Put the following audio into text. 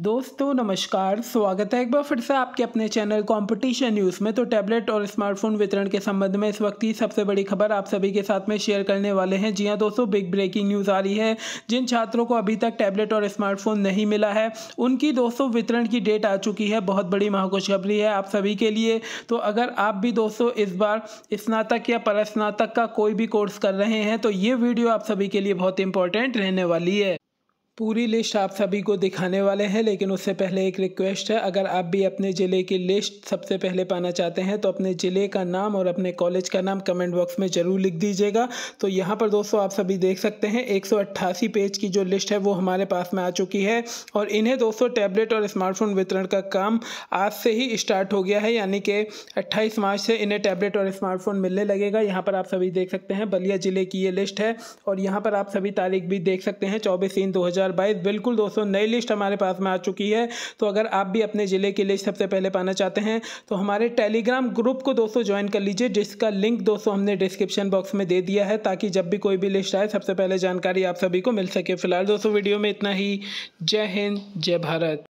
दोस्तों नमस्कार स्वागत है एक बार फिर से आपके अपने चैनल कंपटीशन न्यूज़ में तो टैबलेट और स्मार्टफोन वितरण के संबंध में इस वक्त की सबसे बड़ी खबर आप सभी के साथ में शेयर करने वाले हैं जी हां दोस्तों बिग ब्रेकिंग न्यूज़ आ रही है जिन छात्रों को अभी तक टैबलेट और स्मार्टफोन नहीं मिला है उनकी दोस्तों वितरण की डेट आ चुकी है बहुत बड़ी महाखुशखबरी है आप सभी के लिए तो अगर आप भी दोस्तों इस बार स्नातक या परस्नातक का कोई भी कोर्स कर रहे हैं तो ये वीडियो आप सभी के लिए बहुत इंपॉर्टेंट रहने वाली है पूरी लिस्ट आप सभी को दिखाने वाले हैं लेकिन उससे पहले एक रिक्वेस्ट है अगर आप भी अपने ज़िले की लिस्ट सबसे पहले पाना चाहते हैं तो अपने ज़िले का नाम और अपने कॉलेज का नाम कमेंट बॉक्स में ज़रूर लिख दीजिएगा तो यहाँ पर दोस्तों आप सभी देख सकते हैं एक पेज की जो लिस्ट है वो हमारे पास में आ चुकी है और इन्हें दोस्तों टैबलेट और स्मार्टफोन वितरण का काम आज से ही स्टार्ट हो गया है यानी कि अट्ठाईस मार्च से इन्हें टैबलेट और स्मार्टफोन मिलने लगेगा यहाँ पर आप सभी देख सकते हैं बलिया ज़िले की ये लिस्ट है और यहाँ पर आप सभी तारीख भी देख सकते हैं चौबीस तीन दो 2022 बिल्कुल दोस्तों नई लिस्ट हमारे पास में आ चुकी है तो अगर आप भी अपने ज़िले की लिस्ट सबसे पहले पाना चाहते हैं तो हमारे टेलीग्राम ग्रुप को दोस्तों ज्वाइन कर लीजिए जिसका लिंक दोस्तों हमने डिस्क्रिप्शन बॉक्स में दे दिया है ताकि जब भी कोई भी लिस्ट आए सबसे पहले जानकारी आप सभी को मिल सके फिलहाल दोस्तों वीडियो में इतना ही जय हिंद जय भारत